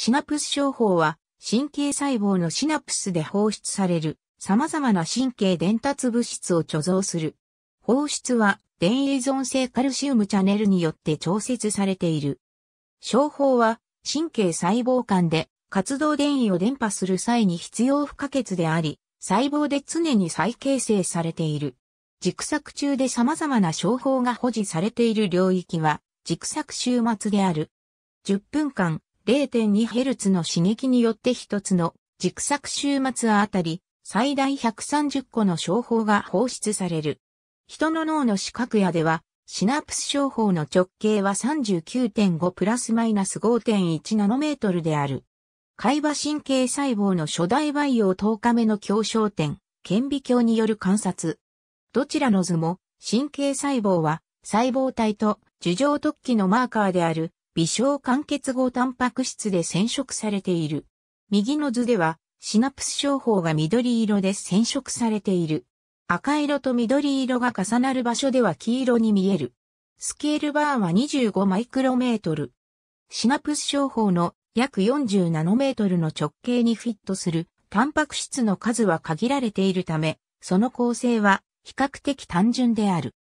シナプス症法は、神経細胞のシナプスで放出される、様々な神経伝達物質を貯蔵する。放出は、電依存性カルシウムチャネルによって調節されている。症法は、神経細胞間で活動電位を伝播する際に必要不可欠であり、細胞で常に再形成されている。軸索中で様々な症法が保持されている領域は、軸索終末である。10分間、0.2Hz の刺激によって一つの軸索週末あたり最大130個の商法が放出される。人の脳の視覚野ではシナプス商法の直径は39.5プラスマイナス5.1ナノメートルである。海馬神経細胞の初代培養10日目の強焦点、顕微鏡による観察。どちらの図も神経細胞は細胞体と樹状突起のマーカーである微小間欠合タンパク質で染色されている。右の図では、シナプス商法が緑色で染色されている。赤色と緑色が重なる場所では黄色に見える。スケールバーは25マイクロメートル。シナプス商法の約40ナノメートルの直径にフィットするタンパク質の数は限られているため、その構成は比較的単純である。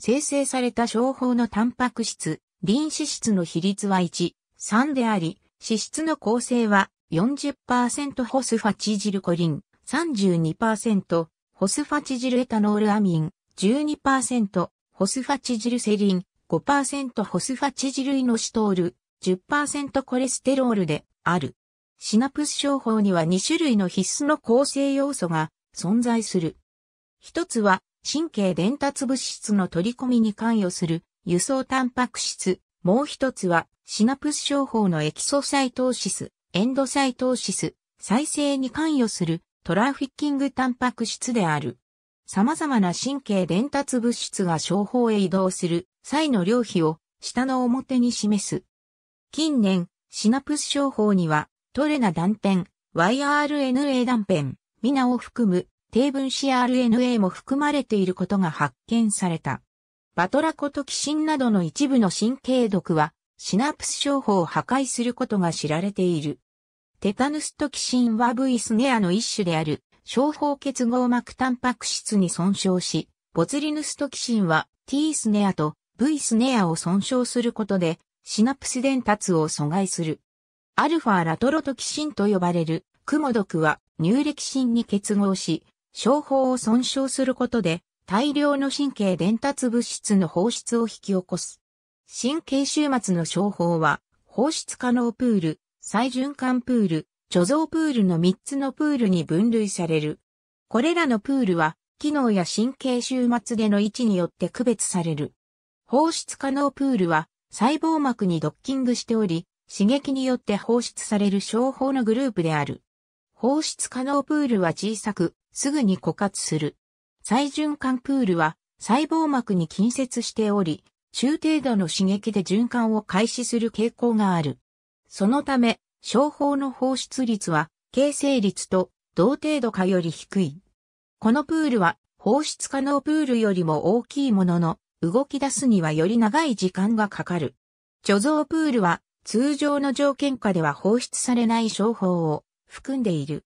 生成された商法のタンパク質臨脂質の比率は1、3であり、脂質の構成は40%ホスファチジルコリン、32%ホスファチジルエタノールアミン、12%ホスファチジルセリン、5%ホスファチジルイノシトール、10%コレステロールである。シナプス症法には2種類の必須の構成要素が存在する。一つは神経伝達物質の取り込みに関与する輸送タンパク質、もう一つはシナプス症法のエキソサイトーシス、エンドサイトーシス、再生に関与するトラフィッキングタンパク質である。様々な神経伝達物質が症法へ移動する際の量比を下の表に示す。近年、シナプス症法にはトレナ断片、YRNA 断片、ミナを含む低分子 RNA も含まれていることが発見された。バトラコトキシンなどの一部の神経毒は、シナプス症法を破壊することが知られている。テタヌストキシンは V スネアの一種である、症法結合膜タンパク質に損傷し、ボツリヌストキシンは T スネアと V スネアを損傷することで、シナプス伝達を阻害する。アルファラトロトキシンと呼ばれる、クモ毒は乳歴心に結合し、症法を損傷することで、大量の神経伝達物質の放出を引き起こす。神経終末の商法は、放出可能プール、再循環プール、貯蔵プールの3つのプールに分類される。これらのプールは、機能や神経終末での位置によって区別される。放出可能プールは、細胞膜にドッキングしており、刺激によって放出される商法のグループである。放出可能プールは小さく、すぐに枯渇する。再循環プールは細胞膜に近接しており、中程度の刺激で循環を開始する傾向がある。そのため、症法の放出率は、形成率と同程度かより低い。このプールは、放出可能プールよりも大きいものの、動き出すにはより長い時間がかかる。貯蔵プールは、通常の条件下では放出されない商法を含んでいる。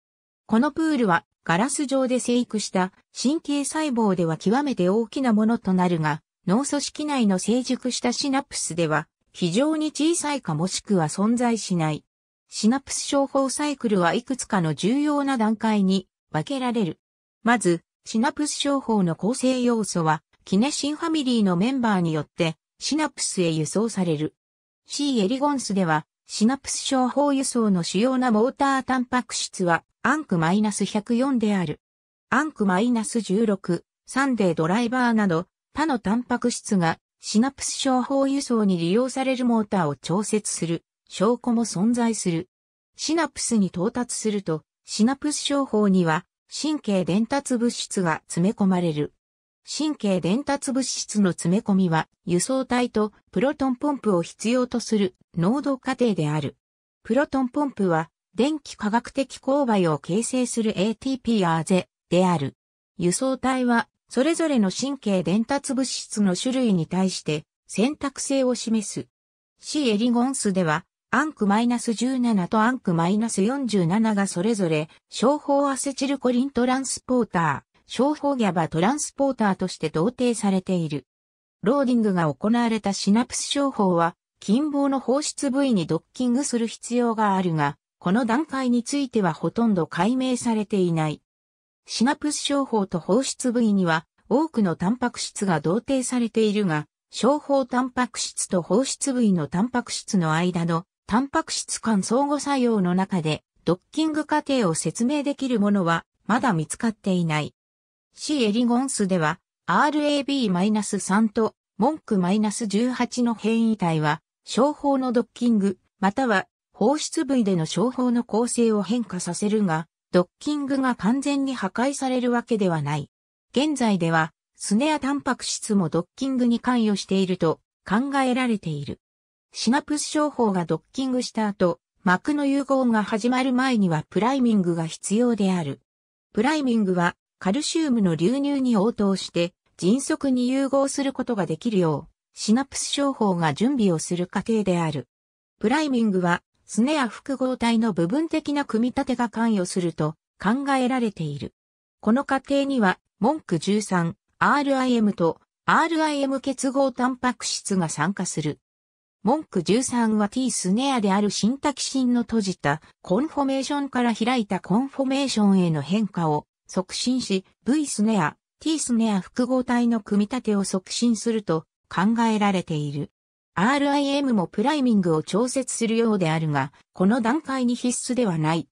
このプールはガラス状で生育した神経細胞では極めて大きなものとなるが、脳組織内の成熟したシナプスでは非常に小さいかもしくは存在しない。シナプス症法サイクルはいくつかの重要な段階に分けられる。まず、シナプス症法の構成要素は、キネシンファミリーのメンバーによってシナプスへ輸送される。C エリゴンスでは、シナプス症法輸送の主要なモータータンパク質はアンク -104 である。アンク -16、サンデードライバーなど、他のタンパク質がシナプス商法輸送に利用されるモーターを調節する証拠も存在する。シナプスに到達すると、シナプス商法には神経伝達物質が詰め込まれる。神経伝達物質の詰め込みは輸送体とプロトンポンプを必要とする濃度過程である。プロトンポンプは電気化学的勾配を形成する a t p アーゼである。輸送体は、それぞれの神経伝達物質の種類に対して選択性を示す。C エリゴンスでは、アンク -17 とアンク -47 がそれぞれ、商法アセチルコリントランスポーター、商法ギャバトランスポーターとして同定されている。ローディングが行われたシナプス商法は、近傍の放出部位にドッキングする必要があるが、この段階についてはほとんど解明されていない。シナプス商法と放出部位には多くのタンパク質が同定されているが、商法タンパク質と放出部位のタンパク質の間のタンパク質間相互作用の中でドッキング過程を説明できるものはまだ見つかっていない。C エリゴンスでは RAB-3 と文句 -18 の変異体は商法のドッキングまたは放出部位での商法の構成を変化させるが、ドッキングが完全に破壊されるわけではない。現在では、スネアタンパク質もドッキングに関与していると考えられている。シナプス商法がドッキングした後、膜の融合が始まる前にはプライミングが必要である。プライミングはカルシウムの流入に応答して迅速に融合することができるよう、シナプス商法が準備をする過程である。プライミングはスネア複合体の部分的な組み立てが関与すると考えられている。この過程には、文句13、RIM と RIM 結合タンパク質が参加する。文句13は T スネアであるシンタキシンの閉じたコンフォメーションから開いたコンフォメーションへの変化を促進し、V スネア、T スネア複合体の組み立てを促進すると考えられている。RIM もプライミングを調節するようであるが、この段階に必須ではない。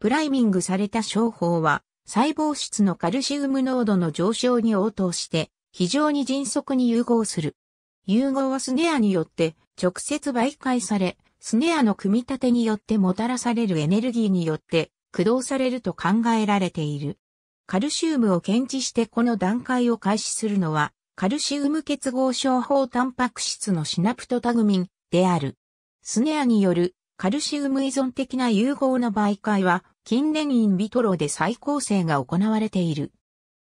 プライミングされた商法は、細胞質のカルシウム濃度の上昇に応答して、非常に迅速に融合する。融合はスネアによって直接媒介され、スネアの組み立てによってもたらされるエネルギーによって駆動されると考えられている。カルシウムを検知してこの段階を開始するのはカルシウム結合症法タンパク質のシナプトタグミンである。スネアによるカルシウム依存的な融合の媒介は近年インビトロで再構成が行われている。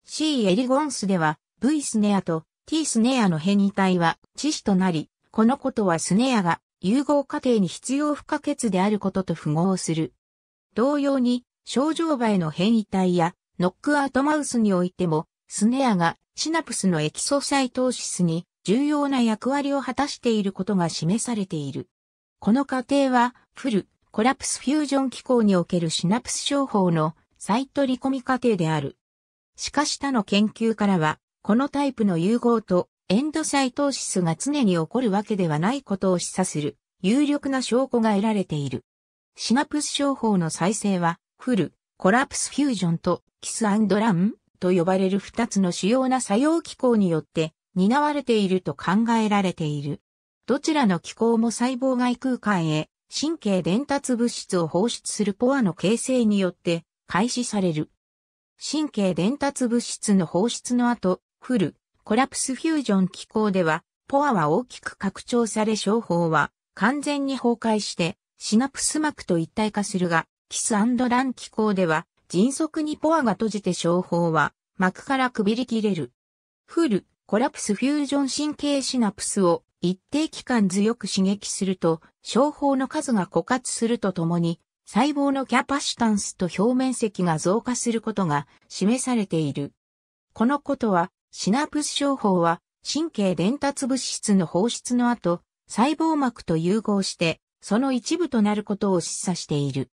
C エリゴンスでは V スネアと T スネアの変異体は致死となり、このことはスネアが融合過程に必要不可欠であることと符合する。同様に、症状場への変異体やノックアウトマウスにおいてもスネアがシナプスのエキソサイトーシスに重要な役割を果たしていることが示されている。この過程は、フル、コラプスフュージョン機構におけるシナプス商法の再取り込み過程である。しかし他の研究からは、このタイプの融合とエンドサイトーシスが常に起こるわけではないことを示唆する有力な証拠が得られている。シナプス商法の再生は、フル、コラプスフュージョンとキスランと呼ばれる二つの主要な作用機構によって担われていると考えられている。どちらの機構も細胞外空間へ神経伝達物質を放出するポアの形成によって開始される。神経伝達物質の放出の後、フル、コラプスフュージョン機構では、ポアは大きく拡張され商法は完全に崩壊してシナプス膜と一体化するが、キスラン機構では迅速にポアが閉じて商法は膜からくびり切れる。フル、コラプスフュージョン神経シナプスを一定期間強く刺激すると、商法の数が枯渇するとともに、細胞のキャパシタンスと表面積が増加することが示されている。このことは、シナプス商法は神経伝達物質の放出の後、細胞膜と融合して、その一部となることを示唆している。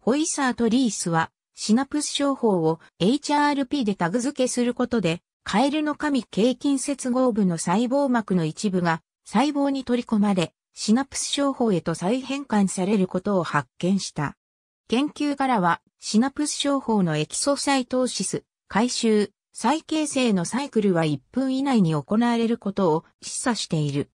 ホイサーとリースは、シナプス商法を HRP でタグ付けすることで、カエルの神経筋接合部の細胞膜の一部が細胞に取り込まれ、シナプス商法へと再変換されることを発見した。研究からは、シナプス商法のエキソサイトーシス、回収、再形成のサイクルは1分以内に行われることを示唆している。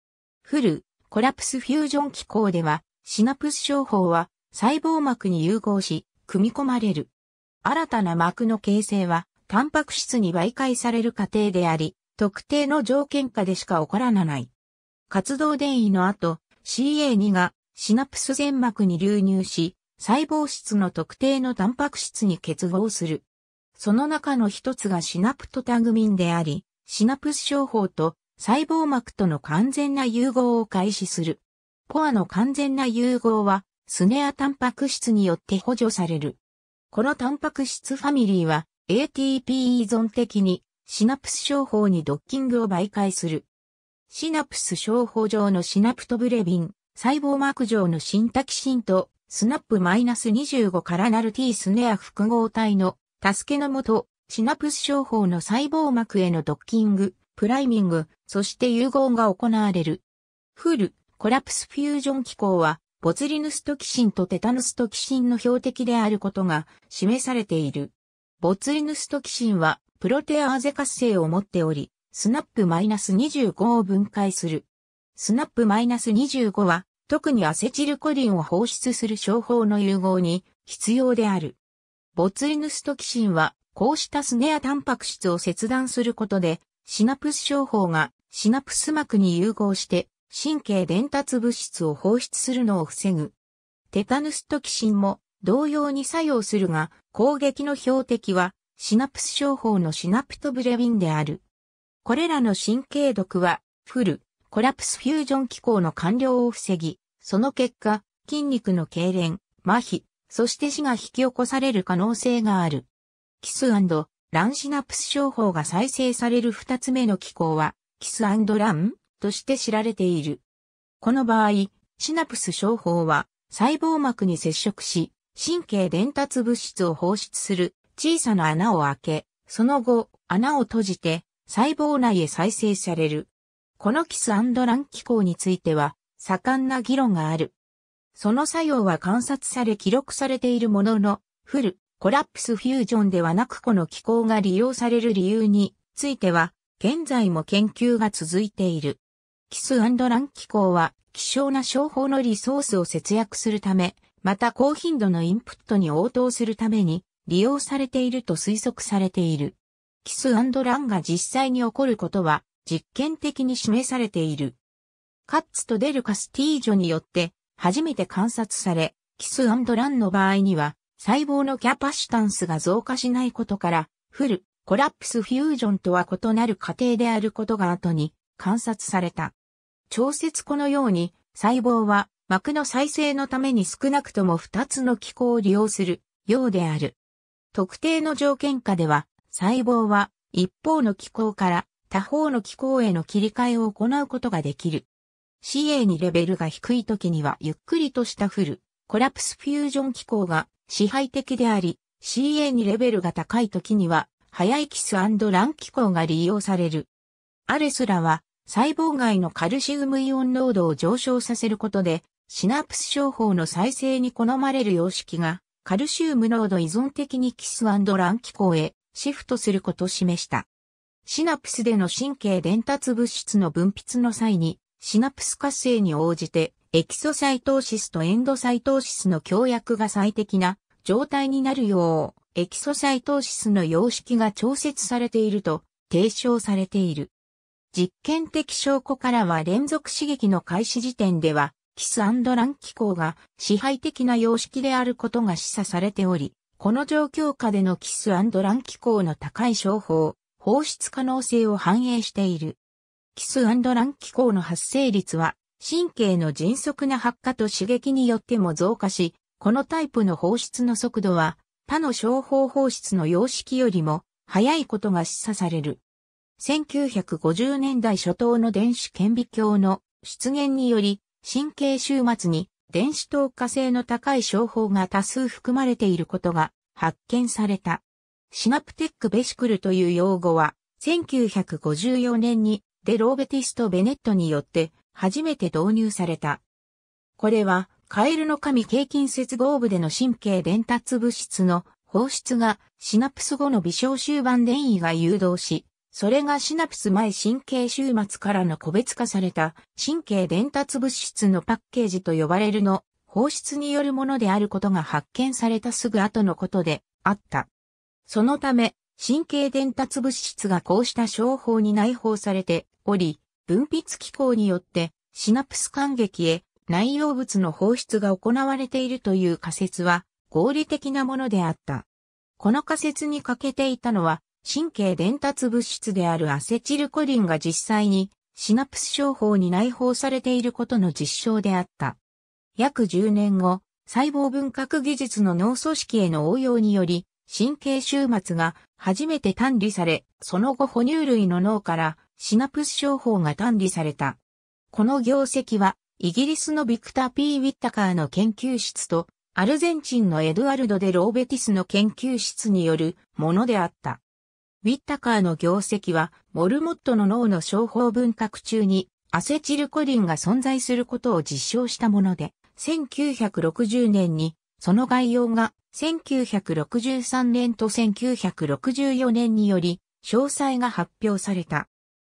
フル、コラプスフュージョン機構では、シナプス商法は細胞膜に融合し、組み込まれる。新たな膜の形成は、タンパク質に媒介される過程であり、特定の条件下でしか起こらない。活動電位の後、CA2 がシナプス全膜に流入し、細胞質の特定のタンパク質に結合する。その中の一つがシナプトタグミンであり、シナプス商法と細胞膜との完全な融合を開始する。ポアの完全な融合は、スネアタンパク質によって補助される。このタンパク質ファミリーは ATP 依存的にシナプス商法にドッキングを媒介する。シナプス商法上のシナプトブレビン、細胞膜上のシンタキシンとスナップ -25 からなる T スネア複合体の助けのもと、シナプス商法の細胞膜へのドッキング、プライミング、そして融合が行われる。フル、コラプスフュージョン機構はボツリヌストキシンとテタヌストキシンの標的であることが示されている。ボツリヌストキシンはプロテアーゼ活性を持っており、スナップ -25 を分解する。スナップ -25 は特にアセチルコリンを放出する商法の融合に必要である。ボツリヌストキシンはこうしたスネアタンパク質を切断することでシナプス商法がシナプス膜に融合して神経伝達物質を放出するのを防ぐ。テタヌストキシンも同様に作用するが、攻撃の標的はシナプス症法のシナプトブレビンである。これらの神経毒は、フル、コラプスフュージョン機構の完了を防ぎ、その結果、筋肉の痙攣、麻痺、そして死が引き起こされる可能性がある。キスランシナプス症法が再生される二つ目の機構は、キスランとして知られている。この場合、シナプス症法は細胞膜に接触し、神経伝達物質を放出する小さな穴を開け、その後、穴を閉じて細胞内へ再生される。このキスラン機構については、盛んな議論がある。その作用は観察され記録されているものの、フル、コラプスフュージョンではなくこの機構が利用される理由については、現在も研究が続いている。キスラン機構は、希少な商法のリソースを節約するため、また高頻度のインプットに応答するために利用されていると推測されている。キスランが実際に起こることは実験的に示されている。カッツとデルカスティージョによって初めて観察され、キスランの場合には細胞のキャパシタンスが増加しないことから、フル、コラプスフュージョンとは異なる過程であることが後に観察された。調節このように、細胞は膜の再生のために少なくとも2つの機構を利用するようである。特定の条件下では、細胞は一方の機構から他方の機構への切り替えを行うことができる。c a にレベルが低い時にはゆっくりとしたフル、コラプスフュージョン機構が支配的であり、c a にレベルが高い時には、早いキスラン機構が利用される。アレスらは、細胞外のカルシウムイオン濃度を上昇させることで、シナプス症法の再生に好まれる様式が、カルシウム濃度依存的にキスラン機構へシフトすることを示した。シナプスでの神経伝達物質の分泌の際に、シナプス活性に応じて、エキソサイトーシスとエンドサイトーシスの協約が最適な状態になるよう、エキソサイトーシスの様式が調節されていると提唱されている。実験的証拠からは連続刺激の開始時点では、キスラン機構が支配的な様式であることが示唆されており、この状況下でのキスラン機構の高い商法、放出可能性を反映している。キスラン機構の発生率は、神経の迅速な発火と刺激によっても増加し、このタイプの放出の速度は、他の商法放出の様式よりも、速いことが示唆される。1950年代初頭の電子顕微鏡の出現により、神経終末に電子透過性の高い商法が多数含まれていることが発見された。シナプテックベシクルという用語は、1954年にデローベティスト・ベネットによって初めて導入された。これは、カエルの神経筋接合部での神経伝達物質の放出がシナプス後の微小終盤電位が誘導し、それがシナプス前神経終末からの個別化された神経伝達物質のパッケージと呼ばれるの放出によるものであることが発見されたすぐ後のことであった。そのため、神経伝達物質がこうした商法に内包されており、分泌機構によってシナプス感激へ内容物の放出が行われているという仮説は合理的なものであった。この仮説に欠けていたのは神経伝達物質であるアセチルコリンが実際にシナプス症法に内包されていることの実証であった。約10年後、細胞分割技術の脳組織への応用により、神経終末が初めて単理され、その後哺乳類の脳からシナプス症法が単理された。この業績は、イギリスのビクター・ P・ ウィッタカーの研究室と、アルゼンチンのエドゥアルド・デ・ローベティスの研究室によるものであった。ウィッタカーの業績は、モルモットの脳の症法分割中に、アセチルコリンが存在することを実証したもので、1960年に、その概要が、1963年と1964年により、詳細が発表された。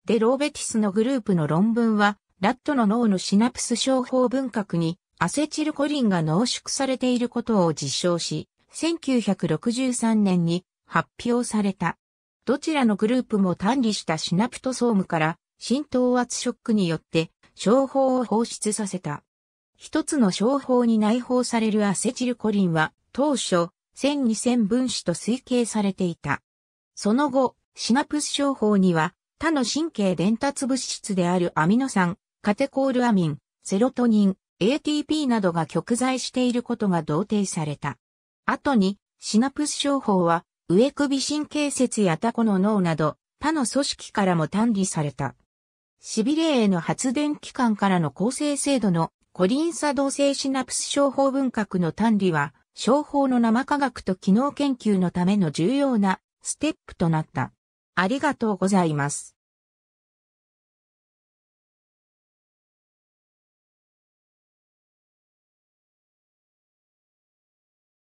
デローベティスのグループの論文は、ラットの脳のシナプス症法分割に、アセチルコリンが濃縮されていることを実証し、1963年に発表された。どちらのグループも単理したシナプトソームから浸透圧ショックによって商法を放出させた。一つの商法に内包されるアセチルコリンは当初1000-2000分子と推計されていた。その後、シナプス商法には他の神経伝達物質であるアミノ酸、カテコールアミン、セロトニン、ATP などが極在していることが同定された。後に、シナプス症法は上首神経節やタコの脳など、他の組織からも単理された。シビレーの発電機関からの構成精度のコリン作動性シナプス商法文革の単理は、商法の生科学と機能研究のための重要なステップとなった。ありがとうございます。